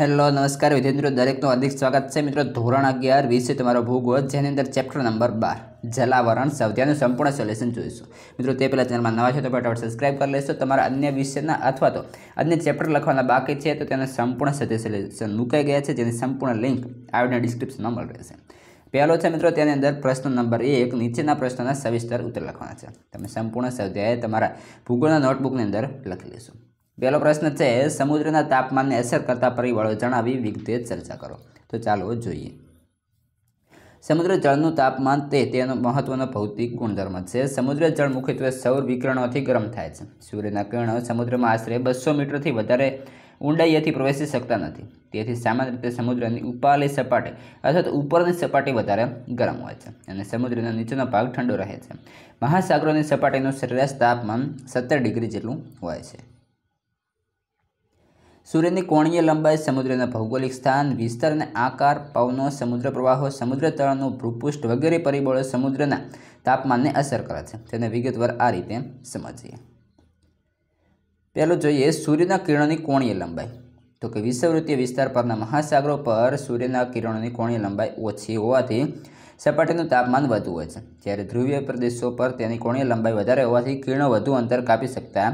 hello નમસ્કાર વિદ્યાર્થી મિત્રો દરેકનું અધિક સ્વાગત છે મિત્રો ધોરણ અગિયાર વિશે તમારો ભૂગોળ જેની અંદર ચેપ્ટર નંબર બાર જલાવરણ સૌત્યાનું સંપૂર્ણ સોલ્યુશન જોઈશું મિત્રો તે પહેલાં ચેનલમાં નવા છે તો ફટાફટ સબસ્ક્રાઇબ કરી લેશો તમારા અન્ય વિષયના અથવા તો અન્ય ચેપ્ટર લખવાના બાકી છે તો તેને સંપૂર્ણ સત્ય સોલ્યુશન મુકાઈ ગયા છે જેની સંપૂર્ણ લિંક આવડીના ડિસ્ક્રિપ્શનમાં મળી રહેશે પહેલો છે મિત્રો તેની અંદર પ્રશ્ન નંબર એક નીચેના પ્રશ્નના સવિસ્તર ઉત્તર લખવાના છે તમે સંપૂર્ણ સ્વાધ્યાય તમારા ભૂગોળના નોટબુકની અંદર લખી લેશો પહેલો પ્રશ્ન છે સમુદ્રના તાપમાનને અસર કરતા પરિબળો જણાવી વિગતે ચર્ચા કરો તો ચાલો જોઈએ સમુદ્ર જળનું તાપમાન તે તેનો મહત્વનો ભૌતિક ગુણધર્મ છે સમુદ્ર જળ મુખ્યત્વે સૌર વિકરણોથી ગરમ થાય છે સૂર્યના કિરણો સમુદ્રમાં આશરે બસો મીટરથી વધારે ઊંડાઈએથી પ્રવેશી શકતા નથી તેથી સામાન્ય રીતે સમુદ્રની ઉપાલી સપાટી અથવા તો ઉપરની સપાટી વધારે ગરમ હોય છે અને સમુદ્રનો નીચેનો ભાગ ઠંડો રહે છે મહાસાગરોની સપાટીનું સરેરાશ તાપમાન સત્તર ડિગ્રી જેટલું હોય છે સૂર્યની કોણીય લંબાઈ સમુદ્રના ભૌગોલિક સ્થાન વિસ્તાર અને આકાર પવનો સમુદ્ર પ્રવાહો સમુદ્ર તળનું ભૂપુષ્ઠ વગેરે પરિબળો સમુદ્રના તાપમાનને અસર કરે છે તેને વિગતવાર આ રીતે સમજીએ પહેલું જોઈએ સૂર્યના કિરણોની કોણીય લંબાઈ તો કે વિષવવૃત્તીય વિસ્તાર પરના મહાસાગરો પર સૂર્યના કિરણોની કોણીય લંબાઈ ઓછી હોવાથી સપાટીનું તાપમાન વધુ હોય છે જ્યારે ધ્રુવીય પ્રદેશો પર તેની કોણીય લંબાઈ વધારે હોવાથી કિરણો વધુ અંતર કાપી શકતા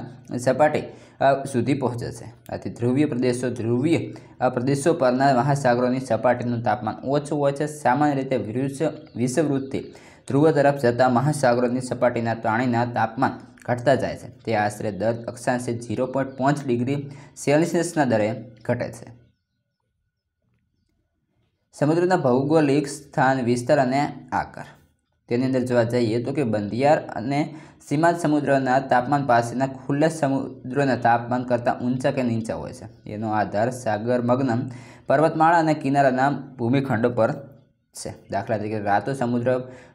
સપાટી સુધી પહોંચે છે આથી ધ્રુવીય પ્રદેશો ધ્રુવીય પ્રદેશો પરના મહાસાગરોની સપાટીનું તાપમાન ઓછું હોય છે સામાન્ય રીતે વિષવૃત્તિ ધ્રુવ તરફ જતાં મહાસાગરોની સપાટીના પાણીના તાપમાન ઘટતા જાય છે તે આશરે દર અક્ષાંશે ઝીરો પોઈન્ટ પાંચ ડિગ્રી સેલ્સિયસના દરે ઘટે છે સમુદ્રના ભૌગોલિક સ્થાન વિસ્તાર અને આકાર તેની અંદર જોવા જઈએ તો કે બંધિયાર અને સીમા સમુદ્રના તાપમાન પાસેના ખુલ્લા સમુદ્રના તાપમાન કરતાં ઊંચા કે નીચા હોય છે એનો આધાર સાગર મગ્નમ પર્વતમાળા અને કિનારાના ભૂમિખંડો પર છે દાખલા તરીકે રાતો સમુદ્ર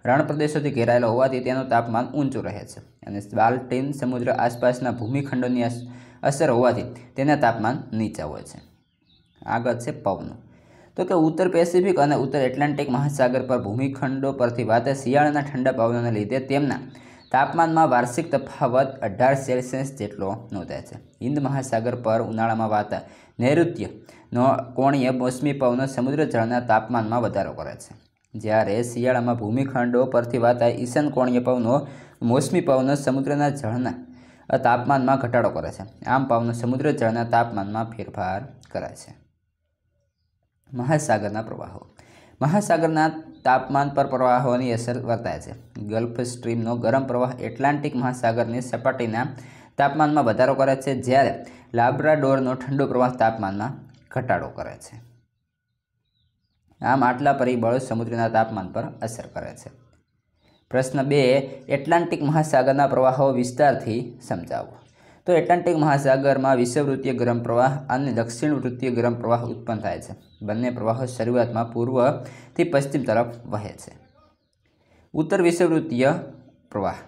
રણ પ્રદેશોથી ઘેરાયેલો હોવાથી તેનું તાપમાન ઊંચું રહે છે અને બાલ્ટીન સમુદ્ર આસપાસના ભૂમિખંડોની અસર હોવાથી તેના તાપમાન નીચા હોય છે આગળ છે પવન તો કે ઉત્તર પેસિફિક અને ઉત્તર એટલાન્ટિક મહાસાગર પર ભૂમિખંડો પરથી વાતે શિયાળાના ઠંડા પવનોને લીધે તેમના તાપમાનમાં વાર્ષિક તફાવત અઢાર સેલ્સિયસ જેટલો નોંધાય છે હિન્દ મહાસાગર પર ઉનાળામાં વાતા નૈઋત્ય નો કોણીય મોસમી પવનો સમુદ્ર જળના તાપમાનમાં વધારો કરે છે જ્યારે શિયાળામાં ભૂમિખંડો પરથી વાતા ઈશાન કોણીય પવનો મોસમી પવનો સમુદ્રના જળના તાપમાનમાં ઘટાડો કરે છે આમ પવનો સમુદ્ર જળના તાપમાનમાં ફેરફાર કરે છે મહાસાગરના પ્રવાહો મહાસાગરના તાપમાન પર પ્રવાહોની અસર વર્તાય છે ગલ્ફ સ્ટ્રીમનો ગરમ પ્રવાહ એટલાન્ટિક મહાસાગરની સપાટીના તાપમાનમાં વધારો કરે છે જ્યારે લાબ્રાડોરનો ઠંડો પ્રવાહ તાપમાનમાં ઘટાડો કરે છે આમ આટલા પરિબળો સમુદ્રના તાપમાન પર અસર કરે છે પ્રશ્ન બે એટલાન્ટિક મહાસાગરના પ્રવાહો વિસ્તારથી સમજાવો તો એટલાન્ટિક મહાસાગરમાં વિષુવવૃત્તીય ગરમ પ્રવાહ અને દક્ષિણ વૃત્તીય ગરમ પ્રવાહ ઉત્પન્ન થાય છે બંને પ્રવાહો શરૂઆતમાં પૂર્વથી પશ્ચિમ તરફ વહે છે ઉત્તર વિષુવવૃત્તીય પ્રવાહ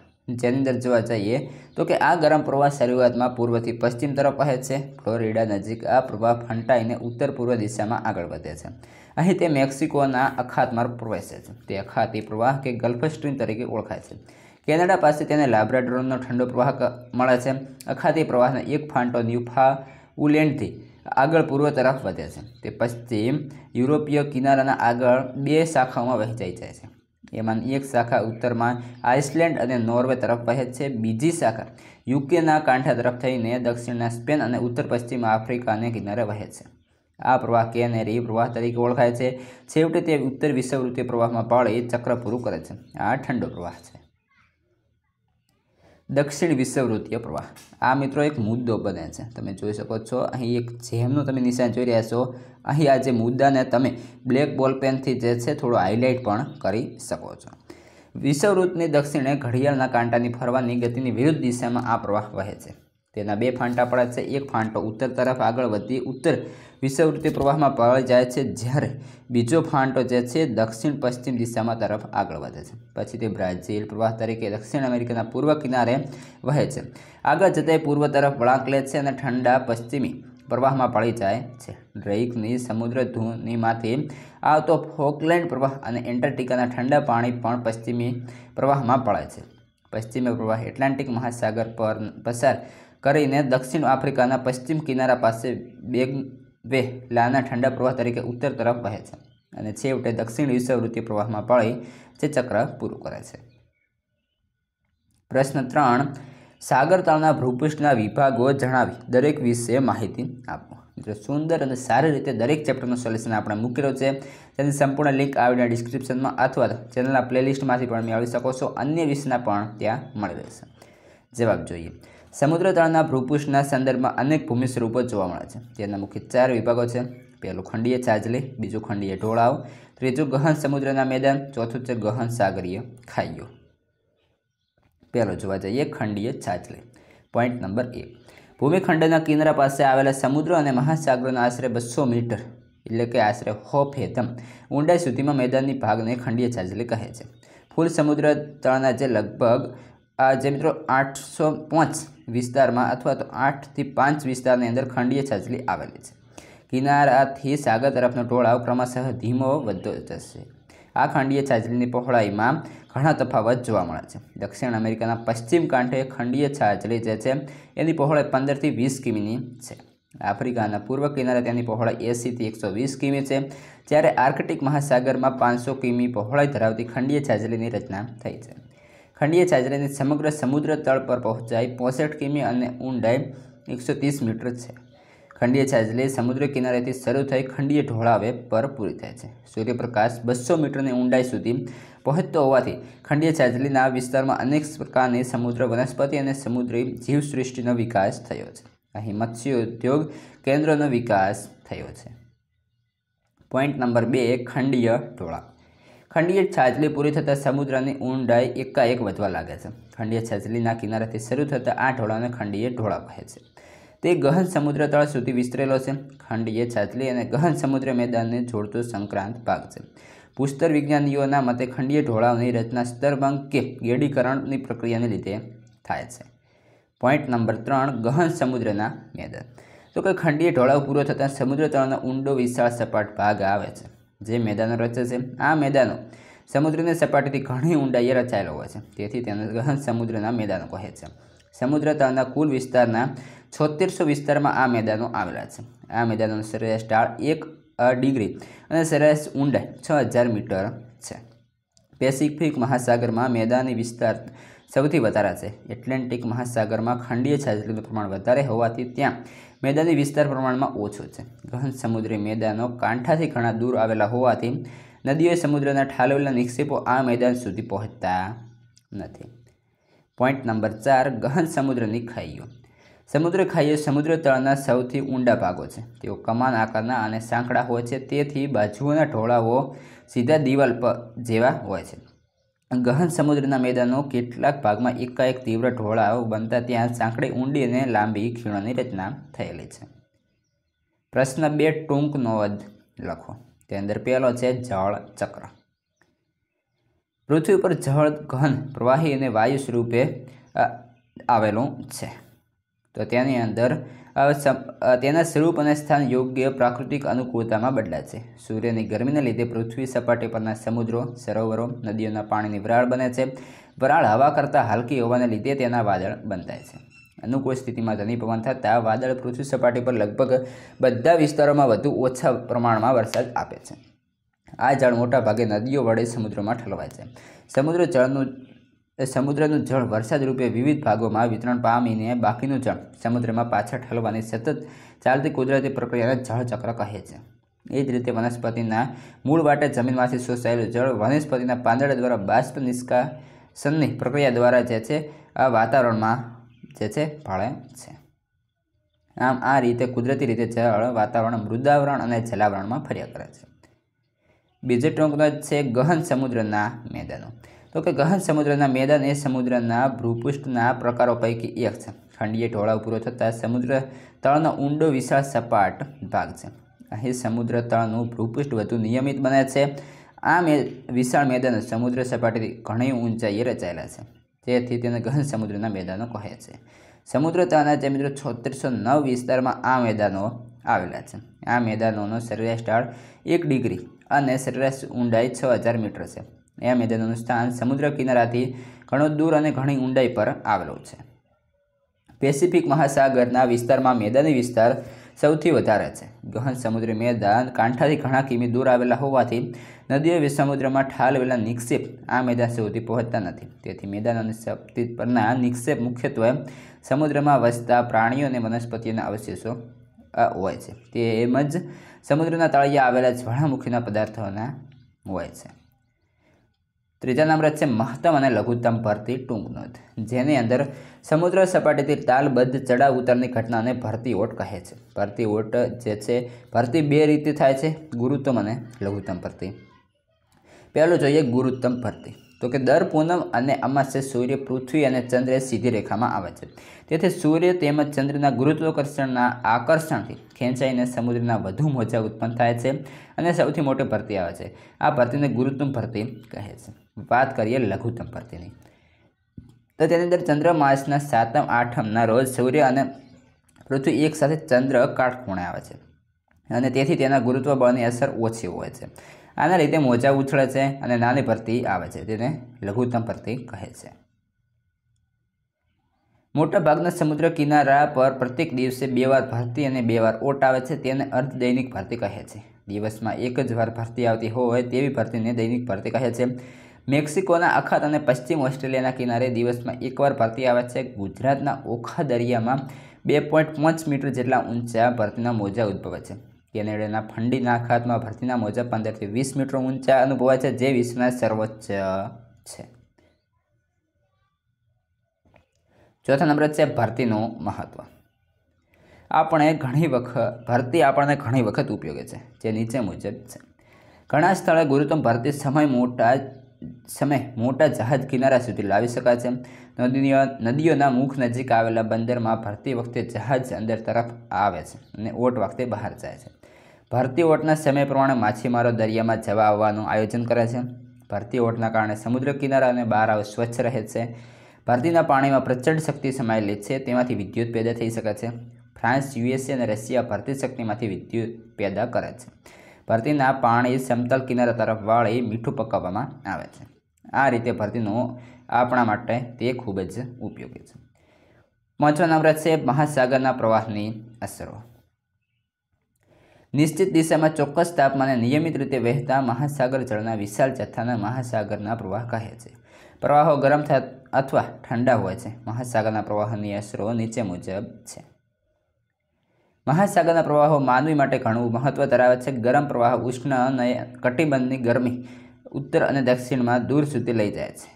જેની અંદર જોવા જઈએ તો કે આ ગરમ પ્રવાહ શરૂઆતમાં પૂર્વથી પશ્ચિમ તરફ વહે છે ફ્લોરિડા નજીક આ પ્રવાહ ફંટાઈને ઉત્તર પૂર્વ દિશામાં આગળ વધે છે અહીં તે મેક્સિકોના અખાતમાં પ્રવેશે છે તે અખાતી પ્રવાહ કે ગલ્ફ સ્ટ્રીમ તરીકે ઓળખાય છે કેનેડા પાસે તેને લાબ્રાડોરનો ઠંડો પ્રવાહ મળે છે અખાતી પ્રવાહના એક ફાંટો ન્યુફા ઉલેન્ડથી આગળ પૂર્વ તરફ વધે છે તે પશ્ચિમ યુરોપીય કિનારાના આગળ બે શાખાઓમાં વહેંચાઈ જાય છે એમાંની એક શાખા ઉત્તરમાં આઇસલેન્ડ અને નોર્વે તરફ વહે છે બીજી શાખા યુકેના કાંઠા તરફ થઈને દક્ષિણના સ્પેન અને ઉત્તર પશ્ચિમ આફ્રિકાને કિનારે વહે છે આ પ્રવાહ કેનેરી પ્રવાહ તરીકે ઓળખાય છે છેવટે તે ઉત્તર વિષુવવૃત્તીય પ્રવાહમાં પાળી ચક્ર પૂરું કરે છે આ ઠંડો પ્રવાહ છે દક્ષિણ વિષુવવૃત્તીય પ્રવાહ આ મિત્રો એક મુદ્દો બને છે તમે જોઈ શકો છો અહીં એક જેમનું તમે નિશાન જોઈ રહ્યા છો અહીં આ જે મુદ્દાને તમે બ્લેક બોલ પેનથી જે છે થોડો હાઇલાઇટ પણ કરી શકો છો વિષુવવૃત્તની દક્ષિણે ઘડિયાળના કાંટાની ફરવાની ગતિની વિરુદ્ધ દિશામાં આ પ્રવાહ વહે છે તેના બે ફાંટા પડ્યા છે એક ફાંટો ઉત્તર તરફ આગળ વધી ઉત્તર વિષુવવૃત્તિ પ્રવાહમાં પડી જાય છે જ્યારે બીજો ફાંટો જે છે દક્ષિણ પશ્ચિમ દિશામાં તરફ આગળ વધે છે પછી તે બ્રાઝિલ પ્રવાહ તરીકે દક્ષિણ અમેરિકાના પૂર્વ કિનારે વહે છે આગળ જતાં પૂર્વ તરફ વળાંક લે છે અને ઠંડા પશ્ચિમી પ્રવાહમાં પડી જાય છે ડ્રેઇકની સમુદ્ર ધૂનીમાંથી આવતો ફોકલેન્ડ પ્રવાહ અને એન્ટાર્ટિકાના ઠંડા પાણી પણ પશ્ચિમી પ્રવાહમાં પડે છે પશ્ચિમી પ્રવાહ એટલાન્ટિક મહાસાગર પર પસાર કરીને દક્ષિણ આફ્રિકાના પશ્ચિમ કિનારા પાસે બેગવે લાના ઠંડા પ્રવાહ તરીકે ઉત્તર તરફ વહે છે અને છેવટે દક્ષિણ વિષુવવૃત્તીય પ્રવાહમાં પડી જે ચક્ર પૂરું કરે છે પ્રશ્ન ત્રણ સાગરતળના ભૂપૃષ્ઠના વિભાગો જણાવી દરેક વિશે માહિતી આપો મિત્રો સુંદર અને સારી રીતે દરેક ચેપ્ટરનું સોલ્યુશન આપણે મૂકેલો છે તેની સંપૂર્ણ લિંક આવીને ડિસ્ક્રિપ્શનમાં અથવા તો ચેનલના પ્લેલિસ્ટમાંથી પણ મેળવી શકો છો અન્ય વિષયના પણ ત્યાં મળી રહેશે જવાબ જોઈએ સમુદ્ર તળના ભૂપૃષ્ઠના સંદર્ભમાં અનેક ભૂમિ સ્વરૂપો જોવા મળે છે તેના મુખ્ય ચાર વિભાગો છે પહેલું ખંડીય ચાજલી બીજું ખંડીય ઢોળાવ ત્રીજું ગહન સમુદ્રના મેદાન ચોથું છે ગહન સાગરીય ખાઈઓ પહેલો જોવા જઈએ ખંડીય ચાજલી પોઈન્ટ નંબર એક ભૂમિખંડના કિનારા પાસે આવેલા સમુદ્ર અને મહાસાગરોના આશરે બસો મીટર એટલે કે આશરે હો ફેતમ ઊંડાઈ સુધીમાં મેદાનની ભાગને ખંડીય ચાજલી કહે છે ફૂલ સમુદ્ર તળના જે લગભગ જે મિત્રો આઠસો પાંચ વિસ્તારમાં અથવા તો આઠથી પાંચ વિસ્તારની અંદર ખંડીય છાજલી આવેલી છે કિનારાથી સાગર તરફનો ઢોળાવ ક્રમશઃ ધીમો વધતો જશે આ ખંડીય છાજલીની પહોળાઈમાં ઘણા તફાવત જોવા મળે છે દક્ષિણ અમેરિકાના પશ્ચિમ કાંઠે ખંડીય છાજલી જે છે એની પહોળાઈ પંદરથી વીસ કિમીની છે આફ્રિકાના પૂર્વ કિનારે તેની પહોળાઈ એંસીથી એકસો વીસ કિમી છે જ્યારે આર્કટિક મહાસાગરમાં પાંચસો કિમી પહોળાઈ ધરાવતી ખંડીય છાજલીની રચના થઈ છે ખંડીય છાજરાની સમગ્ર સમુદ્ર તળ પર પહોંચાઈ પોસઠ કિમી અને ઊંડાઈ એકસો ત્રીસ મીટર છે ખંડીય છાજલી સમુદ્ર કિનારેથી શરૂ થઈ ખંડીય ઢોળાવે પર પૂરી થાય છે સૂર્યપ્રકાશ બસો મીટરની ઊંડાઈ સુધી પહોંચતો હોવાથી ખંડીય ચાજલીના વિસ્તારમાં અનેક પ્રકારની સમુદ્ર વનસ્પતિ અને સમુદ્રી જીવસૃષ્ટિનો વિકાસ થયો છે અહીં મત્સ્ય ઉદ્યોગ કેન્દ્રનો વિકાસ થયો છે પોઈન્ટ નંબર બે ખંડીય ઢોળા ખંડીય છાજલી પૂરી થતાં સમુદ્રની ઊંડાઈ એકાએક વધવા લાગે છે ખંડીય છાજલીના કિનારાથી શરૂ થતાં આ ઢોળાને ખંડીય ઢોળા કહે છે તે ગહન સમુદ્ર તળ સુધી વિસ્તરેલો છે ખંડીય છાજલી અને ગહન સમુદ્ર મેદાનને જોડતો સંક્રાંત ભાગ છે પુસ્તર વિજ્ઞાનીઓના મતે ખંડીય ઢોળાવની રચના સ્તરભંગ કે ગેડીકરણની પ્રક્રિયાને લીધે થાય છે પોઈન્ટ નંબર ત્રણ ગહન સમુદ્રના મેદાન તો કે ખંડીય ઢોળાવ પૂરો થતાં સમુદ્ર તળનો ઊંડો વિશાળ સપાટ ભાગ આવે છે જે મેદાનો રચે છે આ મેદાનો સમુદ્રની સપાટીથી ઘણી ઊંડાઈએ રચાયેલો હોય છે તેથી તેને ગહન સમુદ્રના મેદાનો કહે છે સમુદ્ર તળના કુલ વિસ્તારના છોતેરસો વિસ્તારમાં આ મેદાનો આવેલા છે આ મેદાનોનો સરેરાશ ઢાળ એક ડિગ્રી અને સરેરાશ ઊંડાઈ છ હજાર મીટર છે પેસિફિક મહાસાગરમાં મેદાની વિસ્તાર સૌથી વધારા છે એટલાન્ટિક મહાસાગરમાં ખંડીય છાજલીનું પ્રમાણ વધારે હોવાથી ત્યાં મેદાની વિસ્તાર પ્રમાણમાં ઓછો છે ઘન સમુદ્રી મેદાનો કાંઠાથી ઘણા દૂર આવેલા હોવાથી નદીઓએ સમુદ્રના ઠાલવેલા નિક્ષેપો આ મેદાન સુધી પહોંચતા નથી પોઈન્ટ નંબર ચાર ગહન સમુદ્રની ખાઈઓ સમુદ્ર ખાઈઓ સમુદ્ર તળના સૌથી ઊંડા ભાગો છે તેઓ કમાન આકારના અને સાંકડા હોય છે તેથી બાજુઓના ઢોળાવો સીધા દિવાલ પર જેવા હોય છે ગહન સમુદ્રના મેદાનો કેટલાક ભાગમાં એકાએક તીવ્ર ઢોળાવ બનતા ત્યાં સાંકડી ઊંડી અને લાંબી ખીણોની રચના થયેલી છે પ્રશ્ન બે ટૂંકનો વધ લખો તે અંદર પહેલો છે જળ ચક્ર પૃથ્વી પર જળ ઘન પ્રવાહી અને વાયુ સ્વરૂપે આવેલું છે તો તેની અંદર તેના સ્વરૂપ અને સ્થાન યોગ્ય પ્રાકૃતિક અનુકૂળતામાં બદલાશે સૂર્યની ગરમીને લીધે પૃથ્વી સપાટી પરના સમુદ્રો સરોવરો નદીઓના પાણીની વરાળ બને છે વરાળ હવા કરતાં હલકી હોવાને લીધે તેના વાદળ બંધાય છે અનુકૂળ સ્થિતિમાં ધની પવન થતાં વાદળ પૃથ્વી સપાટી પર લગભગ બધા વિસ્તારોમાં વધુ ઓછા પ્રમાણમાં વરસાદ આપે છે આ જળ મોટાભાગે નદીઓ વડે સમુદ્રમાં ઠલવાય છે સમુદ્ર જળનું સમુદ્રનું જળ વરસાદ રૂપે વિવિધ ભાગોમાં વિતરણ પામીને બાકીનું જળ સમુદ્રમાં પાછળ ઠલવાની સતત ચાલતી કુદરતી પ્રક્રિયાને જળચક્ર કહે છે એ જ રીતે વનસ્પતિના મૂળ વાટે જમીનમાંથી શોષાયેલું જળ વનસ્પતિના પાંદડા દ્વારા બાષ્પ નિષ્કાસનની પ્રક્રિયા દ્વારા જે છે આ વાતાવરણમાં જે છે ભળે છે આમ આ રીતે કુદરતી રીતે જળ વાતાવરણ મૃદાવરણ અને જલાવરણમાં ફર્યા કરે છે બીજો ટોંકનો છે ગહન સમુદ્રના મેદાનો તો કે ગહન સમુદ્રના મેદાન એ સમુદ્રના ભૂપૃષ્ઠના પ્રકારો પૈકી એક છે ખંડીય ઢોળાવ પૂરો થતાં સમુદ્ર તળનો ઊંડો વિશાળ સપાટ ભાગ છે અહીં સમુદ્ર તળનું ભૂપૃષ્ઠ વધુ નિયમિત બને છે આ મે વિશાળ મેદાન સમુદ્ર સપાટીથી ઘણી ઊંચાઈએ રચાયેલા છે તેથી તેને ગહન સમુદ્રના મેદાનો કહે છે સમુદ્ર તળના જે મિત્રો છોત્રીસો નવ વિસ્તારમાં આ મેદાનો આવેલા છે આ મેદાનોનો સરેરાશ ઢાળ એક ડિગ્રી અને સરેરાશ ઊંડાઈ છ હજાર મીટર છે એ મેદાનોનું સ્થાન સમુદ્ર કિનારાથી ઘણો દૂર અને ઘણી ઊંડાઈ પર આવેલો છે પેસિફિક મહાસાગરના વિસ્તારમાં મેદાની વિસ્તાર સૌથી વધારે છે ગહન સમુદ્ર મેદાન કાંઠાથી ઘણા કિમી દૂર આવેલા હોવાથી નદીઓ સમુદ્રમાં ઠાલવેલા નિક્ષેપ આ મેદાન સુધી પહોંચતા નથી તેથી મેદાન અને સપ્તી પરના નિક્ષેપ મુખ્યત્વે સમુદ્રમાં વસતા પ્રાણીઓ અને વનસ્પતિઓના અવશેષો હોય છે તેમજ સમુદ્રના તળિયા આવેલા જ્વાળામુખીના પદાર્થોના હોય છે ત્રીજા નંબર છે મહત્તમ અને લઘુત્તમ ભરતી ટૂંક નોંધ જેની અંદર સમુદ્ર સપાટીથી તાલબદ્ધ ચડાવ ઉતારની ઘટનાને ભરતી ઓટ કહે છે ભરતી ઓટ જે છે ભરતી બે રીતે થાય છે ગુરુત્તમ અને લઘુત્તમ ભરતી પહેલું જોઈએ ગુરુત્તમ ભરતી તો કે દર પૂનમ અને અમાસે સૂર્ય પૃથ્વી અને ચંદ્ર સીધી રેખામાં આવે છે તેથી સૂર્ય તેમજ ચંદ્રના ગુરુત્વાકર્ષણના આકર્ષણથી ખેંચાઈને સમુદ્રના વધુ મોજા ઉત્પન્ન થાય છે અને સૌથી મોટી ભરતી આવે છે આ ભરતીને ગુરુત્તમ ભરતી કહે છે વાત કરીએ લઘુત્તમ ભરતીની તો તેની અંદર ચંદ્ર માસના સાતમ આઠમના રોજ સૂર્ય અને પૃથ્વી એકસાથે ચંદ્ર કાટખૂણે આવે છે અને તેથી તેના ગુરુત્વ બળની અસર ઓછી હોય છે આના રીતે મોજા ઉછળે છે અને નાની ભરતી આવે છે તેને લઘુત્તમ ભરતી કહે છે મોટાભાગના સમુદ્ર કિનારા પર પ્રત્યેક દિવસે બે વાર ભરતી અને બે વાર ઓટ આવે છે તેને અર્ધ દૈનિક ભરતી કહે છે દિવસમાં એક જ વાર ભરતી આવતી હોય તેવી ભરતીને દૈનિક ભરતી કહે છે મેક્સિકોના અખાત અને પશ્ચિમ ઓસ્ટ્રેલિયાના કિનારે દિવસમાં એકવાર ભરતી આવે છે ગુજરાતના ઓખા દરિયામાં બે પોઈન્ટ પાંચ મીટર જેટલા ઊંચા ભરતીના મોજા ઉદ્ભવે છે કેનેડાના ફંડીના ખાતમાં ભરતીના મોજા પંદરથી વીસ મીટર ઊંચા અનુભવાય છે જે વિશ્વના સર્વોચ્ચ છે ચોથા નંબર છે ભરતીનું મહત્ત્વ આપણે ઘણી વખત ભરતી આપણને ઘણી વખત ઉપયોગી છે જે નીચે મુજબ છે ઘણા સ્થળે ગુરુત્તમ ભરતી સમય મોટા સમય મોટા જહાજ કિનારા સુધી લાવી શકાય છે નદીઓ નદીઓના મુખ નજીક આવેલા બંદરમાં ભરતી વખતે જહાજ અંદર તરફ આવે છે અને ઓટ વખતે બહાર જાય છે ભરતી ઓટના સમય પ્રમાણે માછીમારો દરિયામાં જવા આવવાનું આયોજન કરે છે ભરતી ઓટના કારણે સમુદ્ર કિનારા અને બહાર આવ સ્વચ્છ રહે છે ભરતીના પાણીમાં પ્રચંડ શક્તિ સમાયેલી છે તેમાંથી વિદ્યુત પેદા થઈ શકે છે ફ્રાન્સ યુએસએ અને રશિયા ભરતી શક્તિમાંથી વિદ્યુત પેદા કરે છે ભરતીના પાણી સમતલ કિનારા તરફ વાળી મીઠું પકાવવામાં આવે છે આ રીતે ભરતીનો આપણા માટે તે ખૂબ જ ઉપયોગી છે પાંચમા નંબર છે મહાસાગરના પ્રવાહની અસરો નિશ્ચિત દિશામાં ચોક્કસ તાપમાને નિયમિત રીતે વહેતા મહાસાગર જળના વિશાળ જથ્થાના મહાસાગરના પ્રવાહ કહે છે પ્રવાહો ગરમ થ અથવા ઠંડા હોય છે મહાસાગરના પ્રવાહની અસરો નીચે મુજબ છે મહાસાગરના પ્રવાહો માનવી માટે ઘણું મહત્વ ધરાવે છે ગરમ પ્રવાહ ઉષ્ણ અને કટિબંધની ગરમી ઉત્તર અને દક્ષિણમાં દૂર સુધી લઈ જાય છે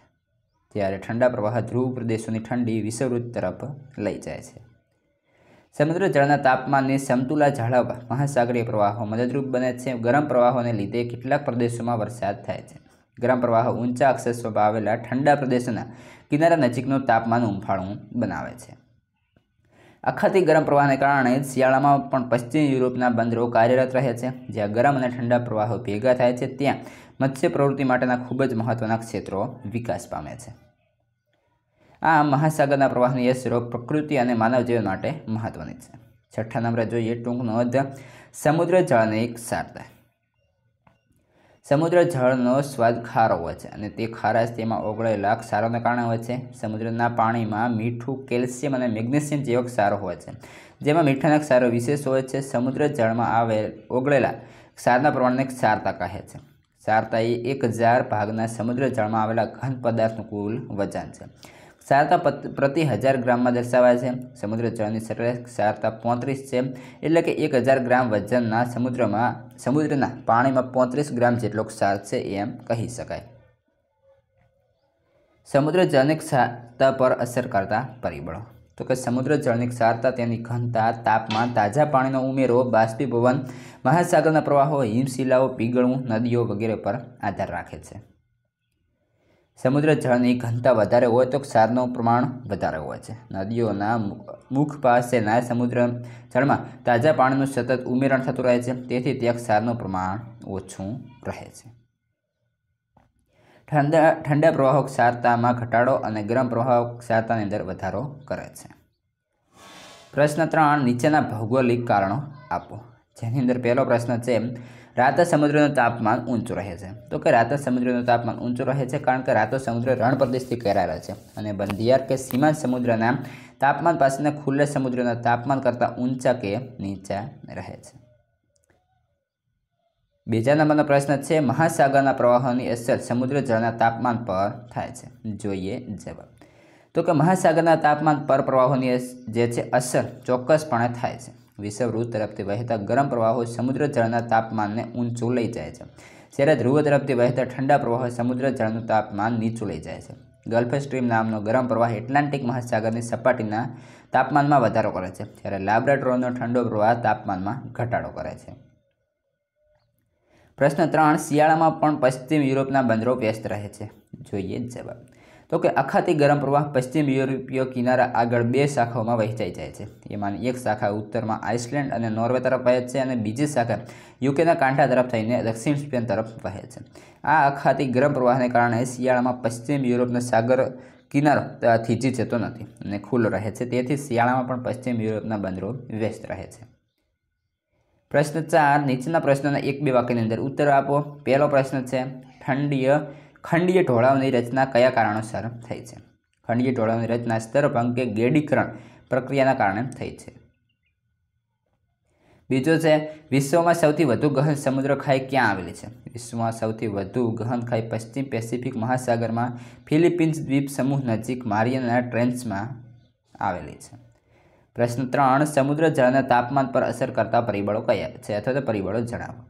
જ્યારે ઠંડા પ્રવાહ ધ્રુવ પ્રદેશોની ઠંડી વિષવૃત તરફ લઈ જાય છે સમુદ્ર જળના તાપમાનની સમતુલા જાળવવા મહાસાગરીય પ્રવાહો મદદરૂપ બને છે ગરમ પ્રવાહોને લીધે કેટલાક પ્રદેશોમાં વરસાદ થાય છે ગરમ પ્રવાહો ઊંચા અક્ષસ્વમાં આવેલા ઠંડા પ્રદેશોના કિનારા નજીકનું તાપમાન ઉંફાળું બનાવે છે આખાથી ગરમ પ્રવાહને કારણે શિયાળામાં પણ પશ્ચિમ યુરોપના બંદરો કાર્યરત રહે છે જ્યાં ગરમ અને ઠંડા પ્રવાહો ભેગા થાય છે ત્યાં મત્સ્ય પ્રવૃત્તિ માટેના ખૂબ જ મહત્ત્વના ક્ષેત્રો વિકાસ પામે છે આ મહાસાગરના પ્રવાહની અસરો પ્રકૃતિ અને માનવ જીવન માટે મહત્વની છે છઠ્ઠા નંબરે જોઈએ ટૂંકનો અર્ધ સમુદ્ર જળની એક સારતા સમુદ્ર જળનો સ્વાદ ખારો હોય છે અને તે ખારાશ તેમાં ઓગળેલા ક્ષારોને કારણે હોય છે સમુદ્રના પાણીમાં મીઠું કેલ્શિયમ અને મેગ્નેશિયમ જેવો ક્ષારો હોય છે જેમાં મીઠાના ક્ષારો વિશેષ હોય છે સમુદ્ર જળમાં આવેલ ઓગળેલા ક્ષારના પ્રમાણને ક્ષારતા કહે છે ક્ષારતા એ એક હજાર ભાગના સમુદ્ર જળમાં આવેલા ઘન પદાર્થનું કુલ વજન છે સારતા પ્રતિ હજાર ગ્રામમાં દર્શાવાય છે સમુદ્ર જળની સરેરાશ ક્ષારતા પોત્રીસ છે એટલે કે એક હજાર ગ્રામ વજનના સમુદ્રમાં સમુદ્રના પાણીમાં પોત્રીસ ગ્રામ જેટલો ક્ષાર છે એમ કહી શકાય સમુદ્ર જળની ક્ષારતા પર અસર કરતા પરિબળો તો કે સમુદ્ર જળની ક્ષારતા તેની ઘનતા તાપમાન તાજા પાણીનો ઉમેરો બાષ્પીભવન મહાસાગરના પ્રવાહો હિમશિલાઓ પીગળવું નદીઓ વગેરે પર આધાર રાખે છે સમુદ્ર જળની ઘનતા વધારે હોય તો ક્ષારનું પ્રમાણ વધારે હોય છે નદીઓના મુખ પાસેના સમુદ્ર જળમાં તાજા પાણીનું સતત ઉમેરણ થતું રહે છે તેથી ત્યાં ક્ષારનું પ્રમાણ ઓછું રહે છે ઠંડા ઠંડા પ્રવાહ ક્ષારતામાં ઘટાડો અને ગરમ પ્રવાહ ક્ષારતાની અંદર વધારો કરે છે પ્રશ્ન ત્રણ નીચેના ભૌગોલિક કારણો આપો જેની અંદર પહેલો પ્રશ્ન છે રાત સમુદ્રનું તાપમાન ઊંચું રહે છે તો કે રાત સમુદ્રનું તાપમાન ઊંચું રહે છે કારણ કે રાતો સમુદ્ર રણ પ્રદેશથી ઘેરાયેલા છે અને બંધિયાર કે સીમાંત સમુદ્રના તાપમાન પાસેના ખુલ્લા સમુદ્રના તાપમાન કરતાં ઊંચા કે નીચા રહે છે બીજા નંબરનો પ્રશ્ન છે મહાસાગરના પ્રવાહોની અસર સમુદ્ર જળના તાપમાન પર થાય છે જોઈએ જવાબ તો કે મહાસાગરના તાપમાન પર પ્રવાહોની જે છે અસર ચોક્કસપણે થાય છે વિષવવૃત તરફથી વહેતા ગરમ પ્રવાહો સમુદ્ર જળના તાપમાનને ઊંચું લઈ જાય છે જ્યારે ધ્રુવ તરફથી વહેતા ઠંડા પ્રવાહો સમુદ્ર જળનું તાપમાન નીચું લઈ જાય છે ગલ્ફ સ્ટ્રીમ નામનો ગરમ પ્રવાહ એટલાન્ટિક મહાસાગરની સપાટીના તાપમાનમાં વધારો કરે છે જ્યારે લાબ્રાટોરનો ઠંડો પ્રવાહ તાપમાનમાં ઘટાડો કરે છે પ્રશ્ન ત્રણ શિયાળામાં પણ પશ્ચિમ યુરોપના બંદરો વ્યસ્ત રહે છે જોઈએ જવાબ તો કે અખાતી ગરમ પ્રવાહ પશ્ચિમ યુરોપીય કિનારા આગળ બે શાખાઓમાં વહેંચાઈ જાય છે એમાંની એક શાખા ઉત્તરમાં આઇસલેન્ડ અને નોર્વે તરફ વહે છે અને બીજી શાખા યુકેના કાંઠા તરફ થઈને દક્ષિણ સ્પેન તરફ વહે છે આ અખાતી ગરમ પ્રવાહને કારણે શિયાળામાં પશ્ચિમ યુરોપનો સાગર કિનારો થીજી જતો નથી અને ખુલ્લો રહે છે તેથી શિયાળામાં પણ પશ્ચિમ યુરોપના બંદરો વ્યસ્ત રહે છે પ્રશ્ન ચાર નીચેના પ્રશ્નોના એક બે વાક્યની અંદર ઉત્તર આપો પહેલો પ્રશ્ન છે ઠંડીય ખંડીય ઢોળાવની રચના કયા કારણોસર થઈ છે ખંડીય ઢોળાવની રચના સ્તરભંગ કે ગેડીકરણ પ્રક્રિયાના કારણે થઈ છે બીજો છે વિશ્વમાં સૌથી વધુ ગહન સમુદ્ર ખાઈ ક્યાં આવેલી છે વિશ્વમાં સૌથી વધુ ગહન ખાઈ પશ્ચિમ પેસિફિક મહાસાગરમાં ફિલિપિન્સ દ્વીપ સમૂહ નજીક મારિયના ટ્રેન્સમાં આવેલી છે પ્રશ્ન ત્રણ સમુદ્ર જળના તાપમાન પર અસર કરતા પરિબળો કયા છે અથવા તો પરિબળો જણાવો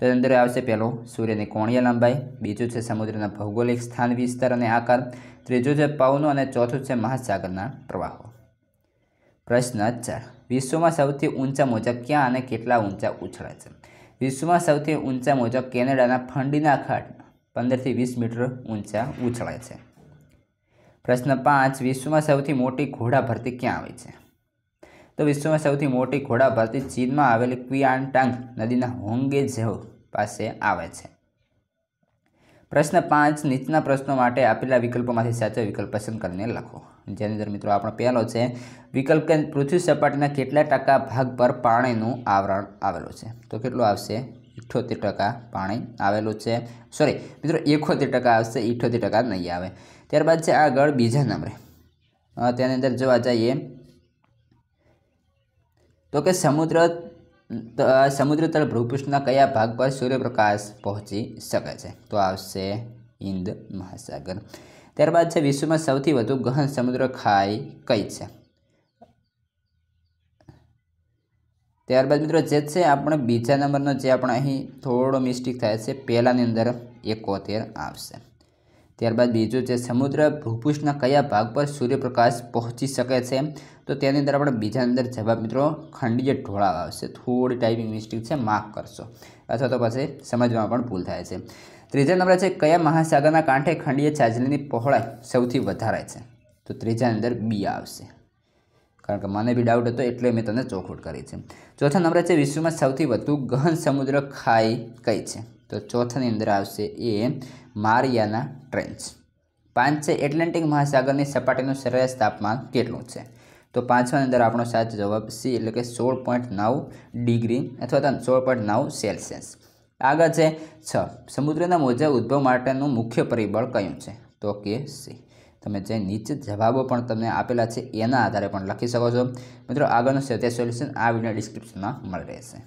તેની અંદર આવશે પહેલો સૂર્યની કોણીય લંબાઈ બીજું છે સમુદ્રના ભૌગોલિક સ્થાન વિસ્તાર અને આકાર ત્રીજું છે પવનો અને ચોથું છે મહાસાગરના પ્રવાહો પ્રશ્ન ચાર વિશ્વમાં સૌથી ઊંચા મોજા ક્યાં અને કેટલા ઊંચા ઉછળે છે વિશ્વમાં સૌથી ઊંચા મોજા કેનેડાના ફંડીના ખાટ પંદરથી વીસ મીટર ઊંચા ઉછળે છે પ્રશ્ન પાંચ વિશ્વમાં સૌથી મોટી ઘોડા ભરતી ક્યાં આવે છે તો વિશ્વમાં સૌથી મોટી ઘોડા ભારતીય ચીનમાં આવેલી ક્વિયાનટાંગ નદીના હોંગે જેહો પાસે આવે છે પ્રશ્ન પાંચ નીચના પ્રશ્નો માટે આપેલા વિકલ્પોમાંથી સાચો વિકલ્પ પસંદ કરીને લખો જેની અંદર મિત્રો આપણો પહેલો છે વિકલ્પ કે પૃથ્વી સપાટીના કેટલા ટકા ભાગ પર પાણીનું આવરણ આવેલું છે તો કેટલું આવશે ઇઠ્ઠોતેર ટકા પાણી આવેલું છે સોરી મિત્રો એકોતેર ટકા આવશે ઇઠ્ઠોતેર ટકા નહીં આવે ત્યારબાદ છે આગળ બીજા નંબરે તેની અંદર જોવા જઈએ તો કે સમુદ્ર સમુદ્ર તળ ભૂપૃષ્ઠના કયા ભાગ પર સૂર્યપ્રકાશ પહોંચી શકે છે તો આવશે હિન્દ મહાસાગર ત્યારબાદ છે વિશ્વમાં સૌથી વધુ ગહન સમુદ્ર ખાઈ કઈ છે ત્યારબાદ મિત્રો જે છે આપણે બીજા નંબરનો જે આપણે અહીં થોડો મિસ્ટેક થાય છે પહેલાંની અંદર એકોતેર આવશે ત્યારબાદ બીજું છે સમુદ્ર ભૂપૃષ્ઠના કયા ભાગ પર સૂર્યપ્રકાશ પહોંચી શકે છે તો તેની અંદર આપણે બીજા અંદર જવાબ મિત્રો ખંડીય ઢોળાવ આવશે થોડી ટાઈપિંગ મિસ્ટેક છે માફ કરશો અથવા તો પછી સમજવામાં પણ ભૂલ થાય છે ત્રીજા નંબર છે કયા મહાસાગરના કાંઠે ખંડીય છાજલીની પહોળાઈ સૌથી વધારે છે તો ત્રીજા અંદર બી આવશે કારણ કે મને બી ડાઉટ હતો એટલે મેં તમને ચોખવટ કરી છે ચોથા નંબર છે વિશ્વમાં સૌથી વધુ ગહન સમુદ્ર ખાઈ કઈ છે તો ચોથાની અંદર આવશે એ મારિયાના ટ્રેન્ચ પાંચ છે એટલાન્ટિક મહાસાગરની સપાટીનું સરેરાશ તાપમાન કેટલું છે તો પાંચમાની અંદર આપણો સાચો જવાબ સી એટલે કે સોળ પોઈન્ટ નવ ડિગ્રી અથવા તો સોળ પોઈન્ટ નવ સેલ્સિયસ આગળ છે છ સમુદ્રના મોજા ઉદ્ભવ માટેનું મુખ્ય પરિબળ કયું છે તો કે સી તમે જે નીચે જવાબો પણ તમને આપેલા છે એના આધારે પણ લખી શકો છો મિત્રો આગળનું છે તે સોલ્યુશન આ વિડીયો ડિસ્ક્રિપ્શનમાં મળી રહેશે